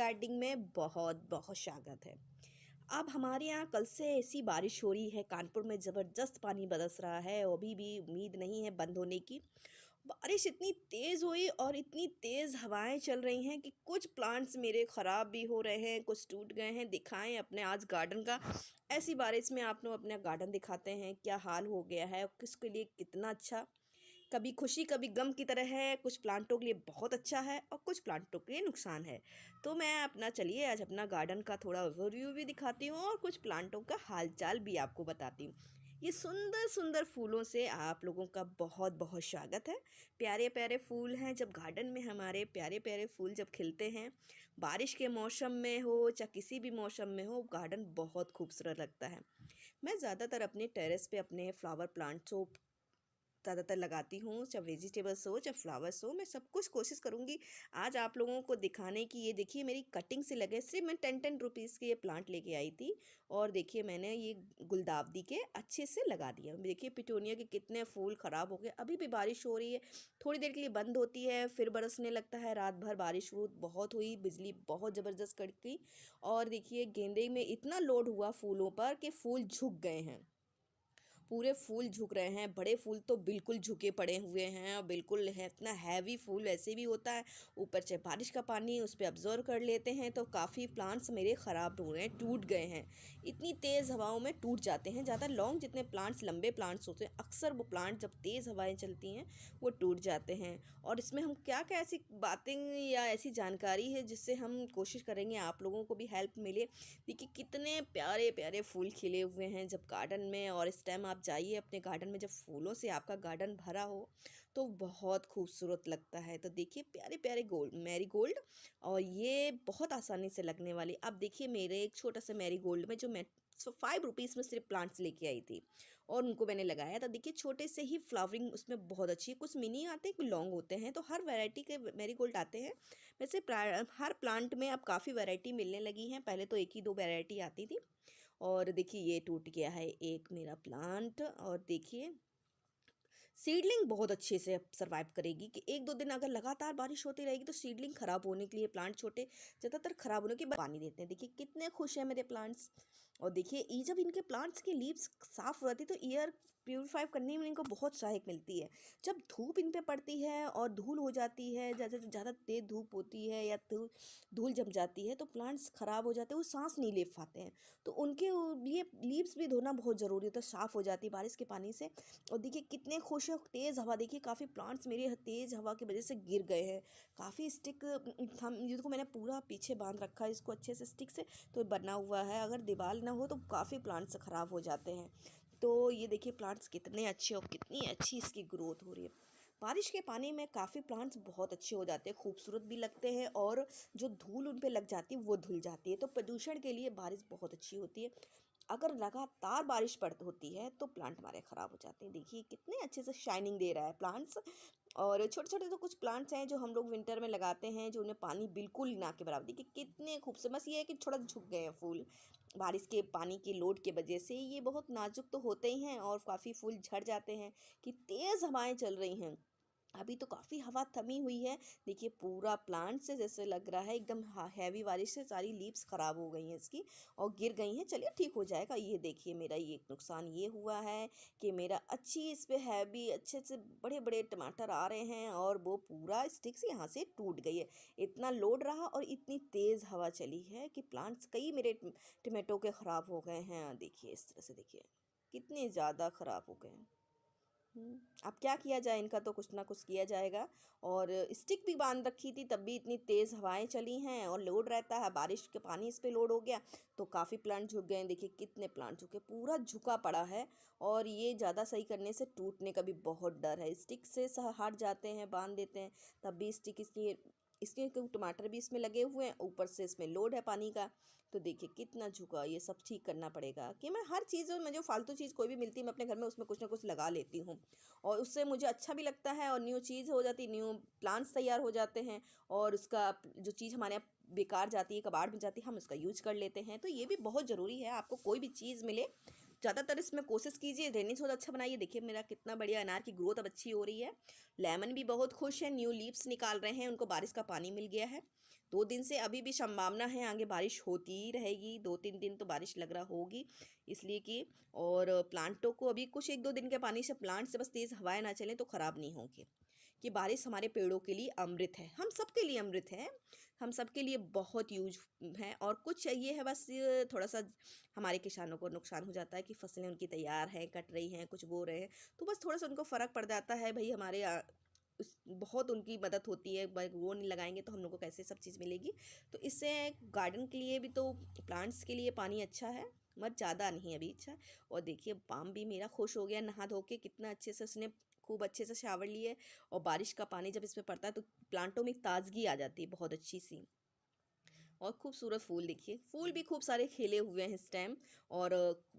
gardening में बहुत बहुत स्वागत है अब हमारे यहाँ कल से ऐसी बारिश हो रही है कानपुर में ज़बरदस्त पानी बरस रहा है अभी भी उम्मीद नहीं है बंद होने की बारिश इतनी तेज़ हुई और इतनी तेज़ हवाएं चल रही हैं कि कुछ प्लांट्स मेरे ख़राब भी हो रहे हैं कुछ टूट गए हैं दिखाएं अपने आज गार्डन का ऐसी बारिश में आप लोग अपना गार्डन दिखाते हैं क्या हाल हो गया है किसके लिए कितना अच्छा कभी खुशी कभी गम की तरह है कुछ प्लांटों के लिए बहुत अच्छा है और कुछ प्लांटों के लिए नुकसान है तो मैं अपना चलिए आज अपना गार्डन का थोड़ा ओवरव्यू भी दिखाती हूँ और कुछ प्लांटों का हालचाल भी आपको बताती हूँ ये सुंदर सुंदर फूलों से आप लोगों का बहुत बहुत स्वागत है प्यारे प्यारे फूल हैं जब गार्डन में हमारे प्यारे प्यारे फूल जब खिलते हैं बारिश के मौसम में हो चाहे किसी भी मौसम में हो गार्डन बहुत खूबसूरत लगता है मैं ज़्यादातर अपने टेरेस पे अपने फ़्लावर प्लांट्स को ज़्यादातर लगाती हूँ चाहे वेजिटेबल्स हो चाहे फ्लावर्स हो मैं सब कुछ कोशिश करूँगी आज आप लोगों को दिखाने की ये देखिए मेरी कटिंग से लगे सिर्फ मैं टेन टेन रुपीज़ के ये प्लांट लेके आई थी और देखिए मैंने ये गुलदावदी के अच्छे से लगा दिया देखिए पिटोनिया के कितने फूल ख़राब हो गए अभी भी बारिश हो रही है थोड़ी देर के लिए बंद होती है फिर बरसने लगता है रात भर बारिश बहुत हुई बिजली बहुत ज़बरदस्त कड़की और देखिए गेंदे में इतना लोड हुआ फूलों पर कि फूल झुक गए हैं पूरे फूल झुक रहे हैं बड़े फूल तो बिल्कुल झुके पड़े हुए हैं और बिल्कुल है इतना हैवी फूल वैसे भी होता है ऊपर से बारिश का पानी उस पर ऑब्जर्व कर लेते हैं तो काफ़ी प्लांट्स मेरे ख़राब हो रहे हैं टूट गए हैं इतनी तेज़ हवाओं में टूट जाते हैं ज़्यादा लॉन्ग जितने प्लांट्स लंबे प्लांट्स होते हैं अक्सर वो प्लांट जब तेज़ हवाएँ चलती हैं वो टूट जाते हैं और इसमें हम क्या क्या ऐसी बातें या ऐसी जानकारी है जिससे हम कोशिश करेंगे आप लोगों को भी हेल्प मिले देखिए कितने प्यारे प्यारे फूल खिले हुए हैं जब गार्डन में और इस टाइम आप आप जाइए अपने गार्डन में जब फूलों से आपका गार्डन भरा हो तो बहुत खूबसूरत लगता है तो देखिए प्यारे प्यारे गोल्ड मैरी गोल्ड और ये बहुत आसानी से लगने वाली आप देखिए मेरे एक छोटा सा मैरी गोल्ड में जो मैं सो फाइव रुपीज़ में सिर्फ प्लांट्स लेके आई थी और उनको मैंने लगाया था देखिए छोटे से ही फ्लावरिंग उसमें बहुत अच्छी है कुछ मिनी आते हैं कुछ लॉन्ग होते हैं तो हर वैरायटी के मेरी गोल्ड आते हैं वैसे हर प्लांट में अब काफ़ी वैरायटी मिलने लगी हैं पहले तो एक ही दो वैरायटी आती थी और देखिए ये टूट गया है एक मेरा प्लांट और देखिए सीडलिंग बहुत अच्छे से सर्वाइव करेगी कि एक दो दिन अगर लगातार बारिश होती रहेगी तो सीडलिंग खराब होने के लिए प्लांट छोटे ज़्यादातर खराब होने के बाद पानी देते हैं देखिए कितने खुश हैं मेरे प्लांट्स और देखिए ये जब इनके प्लांट्स की लीव्स साफ़ हो जाती है तो एयर प्योरीफाई करने में इनको बहुत सहायक मिलती है जब धूप इन पर पड़ती है और धूल हो जाती है जैसे ज़्यादा तेज़ धूप होती है या धूल जम जाती है तो प्लांट्स ख़राब हो जाते हैं वो सांस नहीं ले पाते हैं तो उनके लिए लीव्स भी धोना बहुत ज़रूरी होता है साफ़ हो जाती है बारिश के पानी से और देखिए कितने खुश है तेज़ हवा देखिए काफ़ी प्लांट्स मेरे तेज़ हवा की वजह से गिर गए हैं काफ़ी स्टिक हम जिसको मैंने पूरा पीछे बांध रखा है इसको अच्छे से स्टिक से तो बना हुआ है अगर दीवार ना हो तो काफ़ी प्लांट्स ख़राब हो जाते हैं तो ये देखिए प्लांट्स कितने अच्छे और कितनी अच्छी इसकी ग्रोथ हो रही है बारिश के पानी में काफ़ी प्लांट्स बहुत अच्छे हो जाते हैं खूबसूरत भी लगते हैं और जो धूल उन पर लग जाती है वो धुल जाती है तो प्रदूषण के लिए बारिश बहुत अच्छी होती है अगर लगातार बारिश पड़ होती है तो प्लांट हमारे ख़राब हो जाते हैं देखिए कितने अच्छे से शाइनिंग दे रहा है प्लांट्स और छोटे छोटे तो कुछ प्लांट्स हैं जो हम लोग विंटर में लगाते हैं जो उन्हें पानी बिल्कुल ना के बराबर देखिए कितने खूबसूरत बस ये है कि थोड़ा झुक गए हैं फूल बारिश के पानी के लोड के वजह से ये बहुत नाजुक तो होते ही हैं और काफ़ी फूल झड़ जाते हैं कि तेज़ हवाएं चल रही हैं अभी तो काफ़ी हवा थमी हुई है देखिए पूरा प्लांट से जैसे लग रहा है एकदम हैवी बारिश से सारी लीव्स ख़राब हो गई हैं इसकी और गिर गई हैं चलिए ठीक हो जाएगा ये देखिए मेरा ये नुकसान ये हुआ है कि मेरा अच्छी इस पर हैवी अच्छे से बड़े बड़े टमाटर आ रहे हैं और वो पूरा स्टिक्स यहाँ से टूट गई है इतना लोड रहा और इतनी तेज़ हवा चली है कि प्लांट्स कई मेरे टमेटो के ख़राब हो गए हैं देखिए इस तरह से देखिए कितने ज़्यादा ख़राब हो गए हैं हम्म, अब क्या किया जाए इनका तो कुछ ना कुछ किया जाएगा और स्टिक भी बांध रखी थी तब भी इतनी तेज़ हवाएं चली हैं और लोड रहता है बारिश के पानी इस पर लोड हो गया तो काफ़ी प्लांट झुक गए हैं देखिए कितने प्लांट झुके पूरा झुका पड़ा है और ये ज़्यादा सही करने से टूटने का भी बहुत डर है स्टिक से हट जाते हैं बांध देते हैं तब भी स्टिक इसकी इसलिए क्योंकि टमाटर भी इसमें लगे हुए हैं ऊपर से इसमें लोड है पानी का तो देखिए कितना झुका ये सब ठीक करना पड़ेगा कि मैं हर चीज़ में जो फालतू चीज़ कोई भी मिलती है मैं अपने घर में उसमें कुछ ना कुछ लगा लेती हूँ और उससे मुझे अच्छा भी लगता है और न्यू चीज़ हो जाती न्यू प्लांट्स तैयार हो जाते हैं और उसका जो चीज़ हमारे यहाँ बेकार जाती है कबाड़ में जाती है हम उसका यूज कर लेते हैं तो ये भी बहुत ज़रूरी है आपको कोई भी चीज़ मिले ज़्यादातर इसमें कोशिश कीजिए रेनी सोल अच्छा बनाइए देखिए मेरा कितना बढ़िया अनार की ग्रोथ अब अच्छी हो रही है लेमन भी बहुत खुश है न्यू लीव्स निकाल रहे हैं उनको बारिश का पानी मिल गया है दो दिन से अभी भी संभावना है आगे बारिश होती ही रहेगी दो तीन दिन तो बारिश लग रहा होगी इसलिए कि और प्लांटों को अभी कुछ एक दो दिन के पानी से प्लांट से बस तेज़ हवाएं ना चलें तो ख़राब नहीं होंगे कि बारिश हमारे पेड़ों के लिए अमृत है हम सब के लिए अमृत है हम सब के लिए बहुत यूज है और कुछ ये है बस थोड़ा सा हमारे किसानों को नुकसान हो जाता है कि फसलें उनकी तैयार हैं कट रही हैं कुछ बो रहे हैं तो बस थोड़ा सा उनको फ़र्क पड़ जाता है भाई हमारे बहुत उनकी मदद होती है वो नहीं लगाएंगे तो हम लोग को कैसे सब चीज़ मिलेगी तो इससे गार्डन के लिए भी तो प्लांट्स के लिए पानी अच्छा है मत ज़्यादा नहीं अभी अच्छा और देखिए बाम भी मेरा खुश हो गया नहा धो के कितना अच्छे से उसने खूब अच्छे से शावर लिए और बारिश का पानी जब इसमें पड़ता है तो प्लांटों में ताजगी आ जाती है बहुत अच्छी सी और खूबसूरत फूल देखिए फूल भी खूब सारे खिले हुए हैं इस टाइम और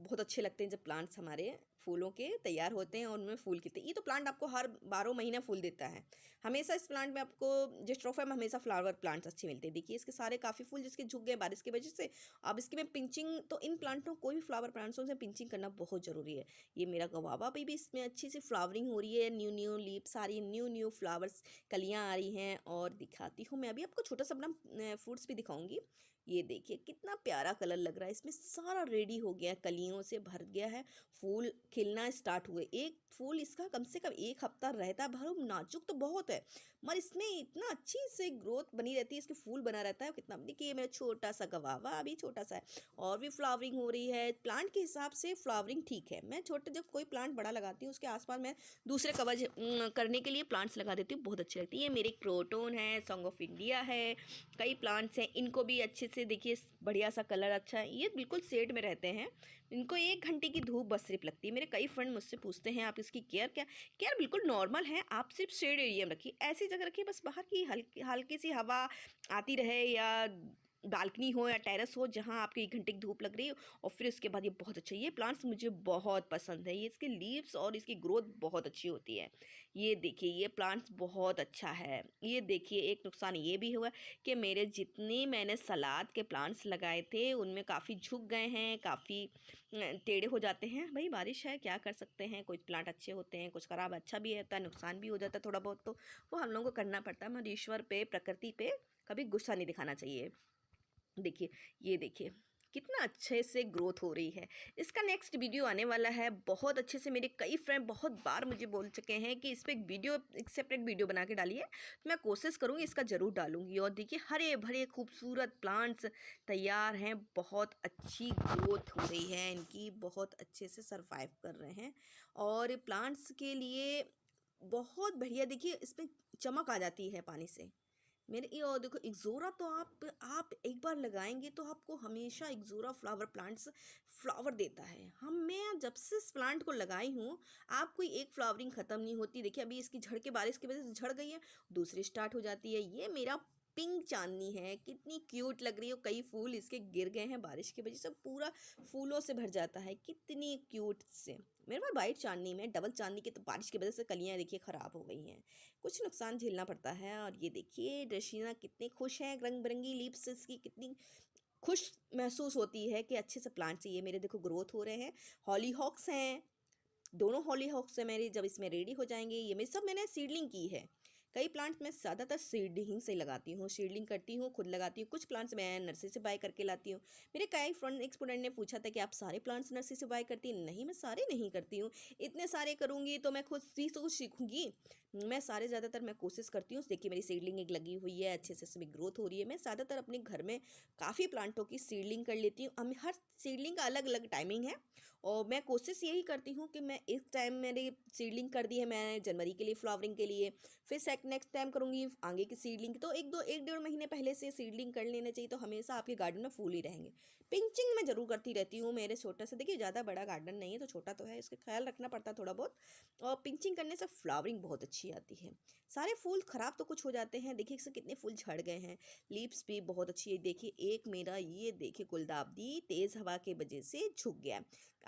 बहुत अच्छे लगते हैं जब प्लांट्स हमारे फूलों के तैयार होते हैं और उनमें फूल खिलते हैं ये तो प्लांट आपको हर बारह महीना फूल देता है हमेशा इस प्लांट में आपको जिस्ट्रोफा में हमेशा फ्लावर प्लांट्स अच्छे मिलते हैं देखिए इसके सारे काफ़ी फूल जिसके झुक गए बारिश की वजह से अब इसके में पिंचिंग तो इन प्लांटों कोई भी फ्लावर प्लांट्सों से पिंचिंग करना बहुत ज़रूरी है ये मेरा गवाबा अभी भी इसमें अच्छी सी फ्लावरिंग हो रही है न्यू न्यू लीप सारी न्यू न्यू फ्लावर्स कलियाँ आ रही हैं और दिखाती हूँ मैं अभी आपको छोटा सा अपना फ्रूट्स भी दिखाऊँगी ये देखिए कितना प्यारा कलर लग रहा है इसमें सारा रेडी हो गया कलियों से भर गया है फूल खिलना स्टार्ट हुए एक फूल इसका कम से कम एक हफ्ता रहता है भरूम नाजुक तो बहुत है मगर इसमें इतना अच्छी से ग्रोथ बनी रहती है इसके फूल बना रहता है कितना देखिए ये मेरा छोटा सा गवावा अभी छोटा सा है और भी फ्लावरिंग हो रही है प्लांट के हिसाब से फ्लावरिंग ठीक है मैं छोटे जब कोई प्लांट बड़ा लगाती हूँ उसके आस मैं दूसरे कवर करने के लिए प्लांट्स लगा देती हूँ बहुत अच्छी लगती है ये मेरी क्रोटोन है सॉन्ग ऑफ इंडिया है कई प्लांट्स हैं इनको भी अच्छे से देखिए बढ़िया सा कलर अच्छा है ये बिल्कुल सेट में रहते हैं इनको एक घंटे की धूप बस सिर्फ लगती है मेरे कई फ्रेंड मुझसे पूछते हैं आप इसकी केयर क्या केयर बिल्कुल नॉर्मल है आप सिर्फ शेड एरिया में रखिए ऐसी जगह रखिए बस बाहर की हल्की हल्की सी हवा आती रहे या बालकनी हो या टेरेस हो जहाँ आपके एक घंटे की धूप लग रही है और फिर उसके बाद ये बहुत अच्छा ये प्लांट्स मुझे बहुत पसंद है ये इसके लीव्स और इसकी ग्रोथ बहुत अच्छी होती है ये देखिए ये प्लांट्स बहुत अच्छा है ये देखिए एक नुकसान ये भी हुआ कि मेरे जितने मैंने सलाद के प्लांट्स लगाए थे उनमें काफ़ी झुक गए हैं काफ़ी टेढ़े हो जाते हैं भाई बारिश है क्या कर सकते हैं कुछ प्लांट अच्छे होते हैं कुछ ख़राब अच्छा भी रहता है नुकसान भी हो जाता है थोड़ा बहुत तो वो हम लोगों को करना पड़ता है मगर ईश्वर पर प्रकृति पर कभी गुस्सा नहीं दिखाना चाहिए देखिए ये देखिए कितना अच्छे से ग्रोथ हो रही है इसका नेक्स्ट वीडियो आने वाला है बहुत अच्छे से मेरे कई फ्रेंड बहुत बार मुझे बोल चुके हैं कि इस पर एक वीडियो एक सेपरेट वीडियो बना के डालिए तो मैं कोशिश करूँगी इसका ज़रूर डालूंगी और देखिए हरे भरे खूबसूरत प्लांट्स तैयार हैं बहुत अच्छी ग्रोथ हो रही है इनकी बहुत अच्छे से सर्वाइव कर रहे हैं और प्लांट्स के लिए बहुत बढ़िया देखिए इसमें चमक आ जाती है पानी से मेरे ये और देखो एक्जोरा तो आप आप एक बार लगाएंगे तो आपको हमेशा एक्जोरा फ्लावर प्लांट्स फ्लावर देता है हम मैं जब से इस प्लांट को लगाई हूँ आप कोई एक फ्लावरिंग ख़त्म नहीं होती देखिए अभी इसकी झड़ के बारिश की वजह से झड़ गई है दूसरी स्टार्ट हो जाती है ये मेरा पिंक चांदनी है कितनी क्यूट लग रही है कई फूल इसके गिर गए हैं बारिश की वजह से पूरा फूलों से भर जाता है कितनी क्यूट से मेरे पास वाइट चांदनी में डबल चांदनी की तो बारिश की वजह से कलियाँ देखिए ख़राब हो गई हैं कुछ नुकसान झेलना पड़ता है और ये देखिए ड्रशीना कितने खुश हैं रंग बिरंगी लीप्स इसकी कितनी खुश महसूस होती है कि अच्छे से प्लांट ये मेरे देखो ग्रोथ हो रहे हैं हॉली हॉक्स हैं दोनों हॉली हॉक्स से मेरी जब इसमें रेडी हो जाएंगे ये मेरी सब मैंने सीडलिंग की है कई प्लांट्स मैं ज़्यादातर सीडिंग से लगाती हूँ सीडलिंग करती हूँ खुद लगाती हूँ कुछ प्लांट्स मैं नर्सरी से बाय करके लाती हूँ मेरे कई फ्रेंड एक स्टूडेंट ने पूछा था कि आप सारे प्लांट्स नर्सरी से बाय करती हैं नहीं मैं सारे नहीं करती हूँ इतने सारे करूँगी तो मैं खुद सी तो सीखूँगी मैं सारे ज़्यादातर मैं कोशिश करती हूँ देखिए मेरी सीडलिंग एक लगी हुई है अच्छे से इसमें ग्रोथ हो रही है मैं ज़्यादातर अपने घर में काफ़ी प्लांटों की सीडलिंग कर लेती हूँ हमें हर सीडलिंग का अलग अलग टाइमिंग है और मैं कोशिश यही करती हूँ कि मैं इस टाइम मेरी सीडलिंग कर दी है मैंने जनवरी के लिए फ्लावरिंग के लिए फिर सेक नेक्स्ट टाइम करूँगी आगे की सीडलिंग तो एक दो एक डेढ़ महीने पहले से सीडलिंग कर लेना चाहिए तो हमेशा आपके गार्डन में फूल ही रहेंगे पिंचिंग मैं ज़रूर करती रहती हूँ मेरे छोटा से देखिए ज़्यादा बड़ा गार्डन नहीं है तो छोटा तो है इसका ख्याल रखना पड़ता है थोड़ा बहुत और पिंचिंग करने से फ्लावरिंग बहुत अच्छी अच्छी आती है सारे फूल ख़राब तो कुछ हो जाते हैं देखिए इससे कितने फूल झड़ गए हैं लीप्स भी बहुत अच्छी है देखिए एक मेरा ये देखिए गुलदाबदी तेज़ हवा के वजह से झुक गया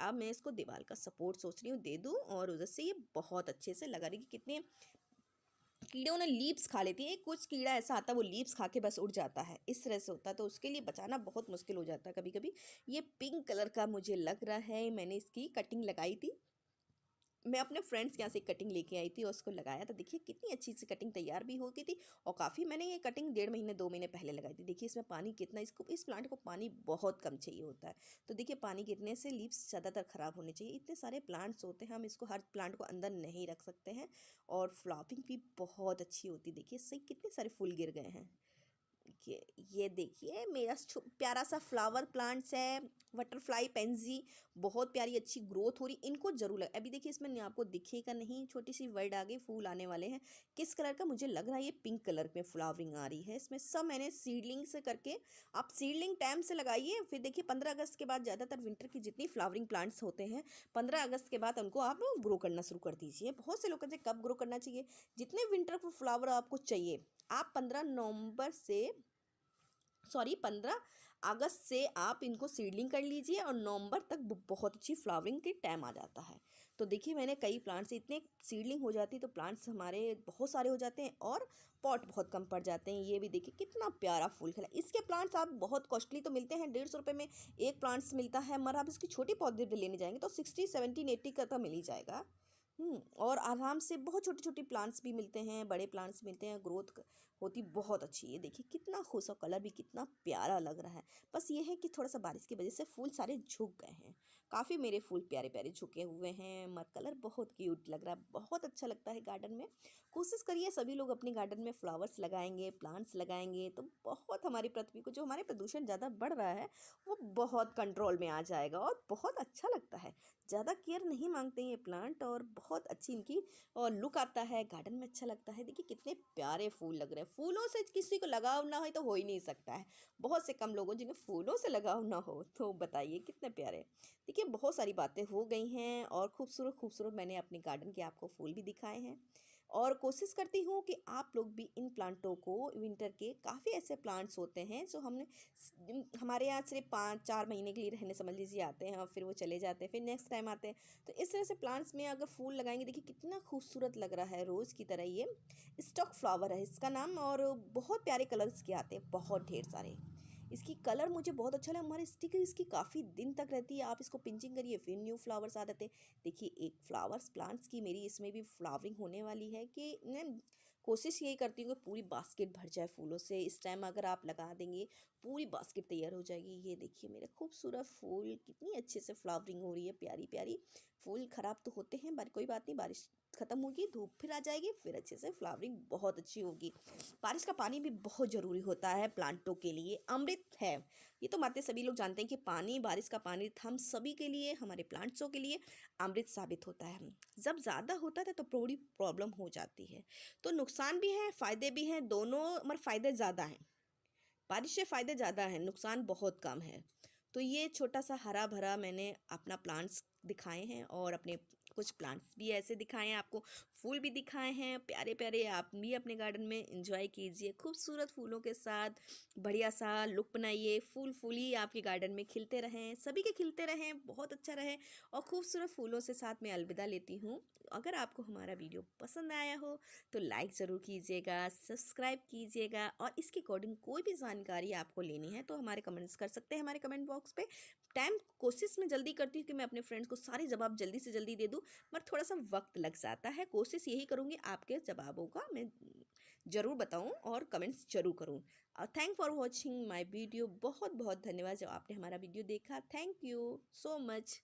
अब मैं इसको दीवार का सपोर्ट सोच रही हूँ दे दूँ और उधर से ये बहुत अच्छे से लगा रही कि कितने कीड़े उन्हें लीप्स खा लेती है कुछ कीड़ा ऐसा आता है वो लीप्स खा के बस उड़ जाता है इस तरह से होता है तो उसके लिए बचाना बहुत मुश्किल हो जाता है कभी कभी ये पिंक कलर का मुझे लग रहा है मैंने इसकी कटिंग लगाई थी मैं अपने फ्रेंड्स के यहाँ से कटिंग लेके आई थी और उसको लगाया तो देखिए कितनी अच्छी सी कटिंग तैयार भी होती थी और काफ़ी मैंने ये कटिंग डेढ़ महीने दो महीने पहले लगाई थी देखिए इसमें पानी कितना इसको इस प्लांट को पानी बहुत कम चाहिए होता है तो देखिए पानी कितने से लीव्स ज़्यादातर ख़राब होने चाहिए इतने सारे प्लांट्स होते हैं हम इसको हर प्लांट को अंदर नहीं रख सकते हैं और फ्लापिंग भी बहुत अच्छी होती देखिए इससे कितने सारे फूल गिर गए हैं ये ये देखिए मेरा प्यारा सा फ्लावर प्लांट्स है बटरफ्लाई पेंजी बहुत प्यारी अच्छी ग्रोथ हो रही इनको जरूर लग अभी देखिए इसमें आपको दिखेगा नहीं छोटी सी वर्ड आ गई फूल आने वाले हैं किस कलर का मुझे लग रहा है ये पिंक कलर में फ्लावरिंग आ रही है इसमें सब मैंने सीडलिंग से करके आप सीडलिंग टाइम से लगाइए फिर देखिए पंद्रह अगस्त के बाद ज़्यादातर विंटर की जितनी फ्लावरिंग प्लांट्स होते हैं पंद्रह अगस्त के बाद उनको आप ग्रो करना शुरू कर दीजिए बहुत से लोग कहते हैं कब ग्रो करना चाहिए जितने विंटर फ्लावर आपको चाहिए आप पंद्रह नवंबर से सॉरी पंद्रह अगस्त से आप इनको सीडलिंग कर लीजिए और नवंबर तक बहुत अच्छी फ्लावरिंग के टाइम आ जाता है तो देखिए मैंने कई प्लांट्स इतने सीडलिंग हो जाती है तो प्लांट्स हमारे बहुत सारे हो जाते हैं और पॉट बहुत कम पड़ जाते हैं ये भी देखिए कितना प्यारा फूल खिला इसके प्लांट्स आप बहुत कॉस्टली तो मिलते हैं डेढ़ सौ रुपये में एक प्लांट्स मिलता है मगर आप इसकी छोटी पौधे भी लेने जाएंगे तो सिक्सटी सेवेंटीन एट्टी का तो मिल ही जाएगा हम्म, और आराम से बहुत छोटे छोटे प्लांट्स भी मिलते हैं बड़े प्लांट्स मिलते हैं ग्रोथ होती बहुत अच्छी है देखिए कितना खुश और कलर भी कितना प्यारा लग रहा है बस ये है कि थोड़ा सा बारिश की वजह से फूल सारे झुक गए हैं काफ़ी मेरे फूल प्यारे प्यारे झुके हुए हैं मर कलर बहुत क्यूट लग रहा है बहुत अच्छा लगता है गार्डन में कोशिश करिए सभी लोग अपने गार्डन में फ्लावर्स लगाएंगे प्लांट्स लगाएंगे तो बहुत हमारी पृथ्वी को जो हमारे प्रदूषण ज़्यादा बढ़ रहा है वो बहुत कंट्रोल में आ जाएगा और बहुत अच्छा लगता है ज़्यादा केयर नहीं मांगते ये प्लांट और बहुत अच्छी इनकी लुक आता है गार्डन में अच्छा लगता है देखिए कितने प्यारे फूल लग रहे हैं फूलों से किसी को लगाव ना हो तो हो ही नहीं सकता है बहुत से कम लोगों जिन्हें फूलों से लगाव ना हो तो बताइए कितने प्यारे देखिए बहुत सारी बातें हो गई हैं और खूबसूरत खूबसूरत मैंने अपने गार्डन के आपको फूल भी दिखाए हैं और कोशिश करती हूँ कि आप लोग भी इन प्लांटों को विंटर के काफ़ी ऐसे प्लांट्स होते हैं जो हमने हमारे यहाँ सिर्फ पाँच चार महीने के लिए रहने समझ लीजिए आते हैं और फिर वो चले जाते हैं फिर नेक्स्ट टाइम आते हैं तो इस तरह से प्लांट्स में अगर फूल लगाएंगे देखिए कितना खूबसूरत लग रहा है रोज़ की तरह ये स्टॉक फ्लावर है इसका नाम और बहुत प्यारे कलर्स के आते हैं बहुत ढेर सारे इसकी कलर मुझे बहुत अच्छा लगा हमारे स्टिकर इसकी काफ़ी दिन तक रहती है आप इसको पिंचिंग करिए फिर न्यू फ्लावर्स आ जाते देखिए एक फ्लावर्स प्लांट्स की मेरी इसमें भी फ्लावरिंग होने वाली है कि मैं कोशिश यही करती हूँ कि पूरी बास्केट भर जाए फूलों से इस टाइम अगर आप लगा देंगे पूरी बास्केट तैयार हो जाएगी ये देखिए मेरा खूबसूरत फूल कितनी अच्छे से फ्लावरिंग हो रही है प्यारी प्यारी फूल ख़राब तो होते हैं पर कोई बात नहीं बारिश ख़त्म होगी धूप फिर आ जाएगी फिर अच्छे से फ्लावरिंग बहुत अच्छी होगी बारिश का पानी भी बहुत ज़रूरी होता है प्लांटों के लिए अमृत है ये तो माते सभी लोग जानते हैं कि पानी बारिश का पानी हम सभी के लिए हमारे प्लांट्सों के लिए अमृत साबित होता है जब ज़्यादा होता है तो थोड़ी प्रॉब्लम हो जाती है तो नुकसान भी है फ़ायदे भी हैं दोनों मगर फ़ायदे ज़्यादा हैं बारिश से फ़ायदे ज़्यादा हैं नुकसान बहुत कम है तो ये छोटा सा हरा भरा मैंने अपना प्लांट्स दिखाए हैं और अपने कुछ प्लांट्स भी ऐसे दिखाए हैं आपको फूल भी दिखाए हैं प्यारे प्यारे आप भी अपने गार्डन में इंजॉय कीजिए खूबसूरत फूलों के साथ बढ़िया सा लुक बनाइए फूल फूल ही आपके गार्डन में खिलते रहें सभी के खिलते रहें बहुत अच्छा रहे और खूबसूरत फूलों से साथ मैं अलविदा लेती हूँ अगर आपको हमारा वीडियो पसंद आया हो तो लाइक ज़रूर कीजिएगा सब्सक्राइब कीजिएगा और इसके अकॉर्डिंग कोई भी जानकारी आपको लेनी है तो हमारे कमेंट्स कर सकते हैं हमारे कमेंट बॉक्स पे टाइम कोशिश में जल्दी करती हूँ कि मैं अपने फ्रेंड्स को सारे जवाब जल्दी से जल्दी दे दूँ मगर थोड़ा सा वक्त लग जाता है कोशिश कोशिश यही करूँगी आपके जवाबों का मैं ज़रूर बताऊँ और कमेंट्स ज़रूर करूँ और thank for watching my video बहुत बहुत धन्यवाद जब आपने हमारा वीडियो देखा थैंक यू सो मच